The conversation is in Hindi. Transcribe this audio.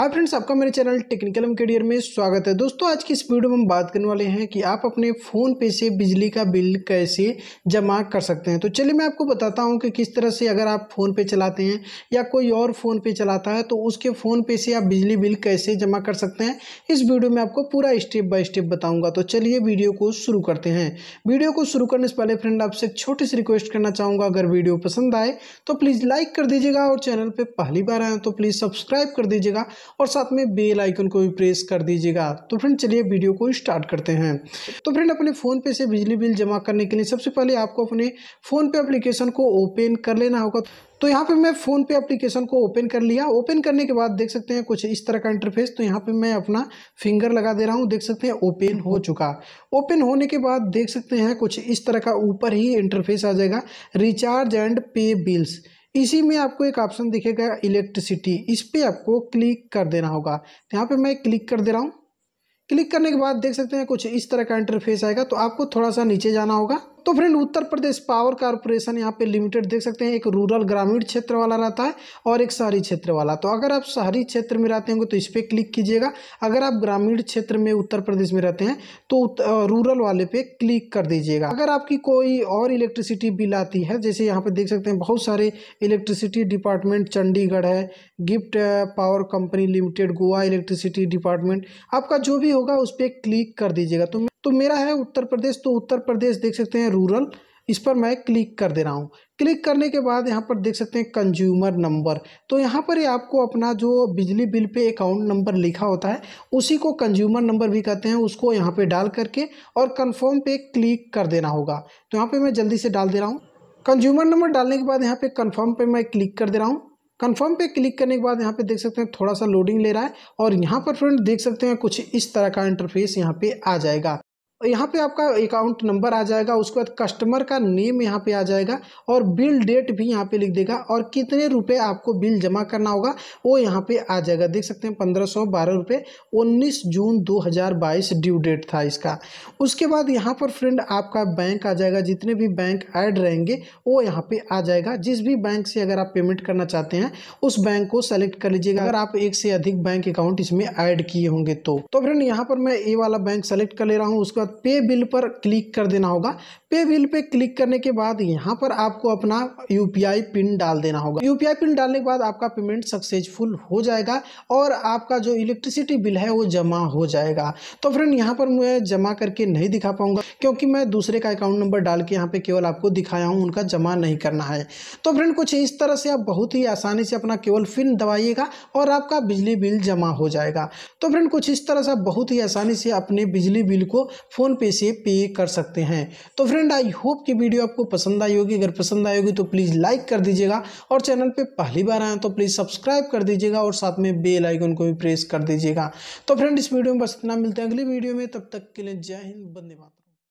हाय फ्रेंड्स आपका मेरे चैनल टेक्निकल एम करियर में स्वागत है दोस्तों आज की इस वीडियो में हम बात करने वाले हैं कि आप अपने फ़ोन पे से बिजली का बिल कैसे जमा कर सकते हैं तो चलिए मैं आपको बताता हूं कि किस तरह से अगर आप फ़ोन पे चलाते हैं या कोई और फ़ोन पे चलाता है तो उसके फ़ोन पे से आप बिजली बिल कैसे जमा कर सकते हैं इस वीडियो में आपको पूरा स्टेप बाय स्टेप बताऊँगा तो चलिए वीडियो को शुरू करते हैं वीडियो को शुरू करने से पहले फ्रेंड आपसे एक छोटी सी रिक्वेस्ट करना चाहूँगा अगर वीडियो पसंद आए तो प्लीज़ लाइक कर दीजिएगा और चैनल पर पहली बार आए तो प्लीज़ सब्सक्राइब कर दीजिएगा और साथ में बेल आइकन को भी प्रेस कर दीजिएगा तो फ्रेंड चलिए वीडियो को स्टार्ट करते हैं तो फ्रेंड अपने फ़ोन पे से बिजली बिल जमा करने के लिए सबसे पहले आपको अपने फ़ोन पे एप्लीकेशन को ओपन कर लेना होगा तो यहाँ पे मैं फ़ोन पे एप्लीकेशन को ओपन कर लिया ओपन करने के बाद देख सकते हैं कुछ इस तरह का इंटरफेस तो यहाँ पे मैं अपना फिंगर लगा दे रहा हूँ देख सकते हैं ओपन हो चुका ओपन होने के बाद देख सकते हैं कुछ इस तरह का ऊपर ही इंटरफेस आ जाएगा रिचार्ज एंड पे बिल्स इसी में आपको एक ऑप्शन दिखेगा इलेक्ट्रिसिटी इस पर आपको क्लिक कर देना होगा तो यहाँ पर मैं क्लिक कर दे रहा हूँ क्लिक करने के बाद देख सकते हैं कुछ इस तरह का इंटरफेस आएगा तो आपको थोड़ा सा नीचे जाना होगा तो friend Uttar Pradesh power corporation यहाँ पे लिमिटेड देख सकते हैं एक रूरल ग्रामीण क्षेत्र वाला रहता है और एक शहरी क्षेत्र वाला तो अगर आप शहरी क्षेत्र में रहते होंगे तो इस पर क्लिक कीजिएगा अगर आप ग्रामीण क्षेत्र में उत्तर प्रदेश में रहते हैं तो रूरल वाले पे क्लिक कर दीजिएगा अगर आपकी कोई और इलेक्ट्रिसिटी बिल आती है जैसे यहाँ पर देख सकते हैं बहुत सारे इलेक्ट्रिसिटी डिपार्टमेंट चंडीगढ़ है gift power company limited Goa electricity department आपका जो भी होगा उस पर क्लिक कर दीजिएगा तो तो मेरा है उत्तर प्रदेश तो उत्तर प्रदेश देख सकते हैं रूरल इस पर मैं क्लिक कर दे रहा हूँ क्लिक करने के बाद यहाँ पर देख सकते हैं कंज्यूमर नंबर तो यहाँ पर ही आपको अपना जो बिजली बिल पे अकाउंट नंबर लिखा होता है उसी को कंज्यूमर नंबर भी कहते हैं उसको यहाँ पे डाल करके और कंफर्म पे क्लिक कर देना होगा तो यहाँ पे मैं जल्दी से डाल दे रहा हूँ कंज्यूमर नंबर डालने के बाद यहाँ पर कन्फर्म पर मैं क्लिक कर दे रहा हूँ कन्फर्म पे क्लिक करने के बाद यहाँ पे देख सकते हैं थोड़ा सा लोडिंग ले रहा है और यहाँ पर फ्रेंड देख सकते हैं कुछ इस तरह का इंटरफेस यहाँ पे आ जाएगा यहाँ पे आपका अकाउंट नंबर आ जाएगा उसके बाद कस्टमर का नेम यहाँ पे आ जाएगा और बिल डेट भी यहाँ पे लिख देगा और कितने रुपए आपको बिल जमा करना होगा वो यहाँ पे आ जाएगा देख सकते हैं पंद्रह सौ बारह रुपये उन्नीस जून दो हज़ार बाईस ड्यू डेट था इसका उसके बाद यहाँ पर फ्रेंड आपका बैंक आ जाएगा जितने भी बैंक ऐड रहेंगे वो यहाँ पर आ जाएगा जिस भी बैंक से अगर आप पेमेंट करना चाहते हैं उस बैंक को सेलेक्ट कर लीजिएगा अगर आप एक से अधिक बैंक अकाउंट इसमें ऐड किए होंगे तो, तो फ्रेंड यहाँ पर मैं ए वाला बैंक सेलेक्ट कर ले रहा हूँ उसके बाद मतलब पे बिल पर क्लिक कर देना होगा पे बिल पे क्लिक करने के बाद यहाँ पर आपको अपना यू पिन डाल देना होगा यू पिन डालने के बाद आपका पेमेंट सक्सेसफुल हो जाएगा और आपका जो इलेक्ट्रिसिटी बिल है वो जमा हो जाएगा तो फ्रेंड यहाँ पर मैं जमा करके नहीं दिखा पाऊंगा क्योंकि मैं दूसरे का अकाउंट नंबर डाल के यहाँ पे केवल आपको दिखाया हूँ उनका जमा नहीं करना है तो फ्रेंड कुछ इस तरह से आप बहुत ही आसानी से अपना केवल फिन दबाइएगा और आपका बिजली बिल जमा हो जाएगा तो फ्रेंड कुछ इस तरह से आप बहुत ही आसानी से अपने बिजली बिल को फ़ोनपे से पे कर सकते हैं तो फ्रेंड आई होप कि वीडियो आपको पसंद आई होगी अगर पसंद आई होगी तो प्लीज़ लाइक कर दीजिएगा और चैनल पर पहली बार आए तो प्लीज़ सब्सक्राइब कर दीजिएगा और साथ में बेल आइकन को भी प्रेस कर दीजिएगा तो फ्रेंड इस वीडियो में बस इतना मिलते हैं अगली वीडियो में तब तक के लिए जय हिंद बंदे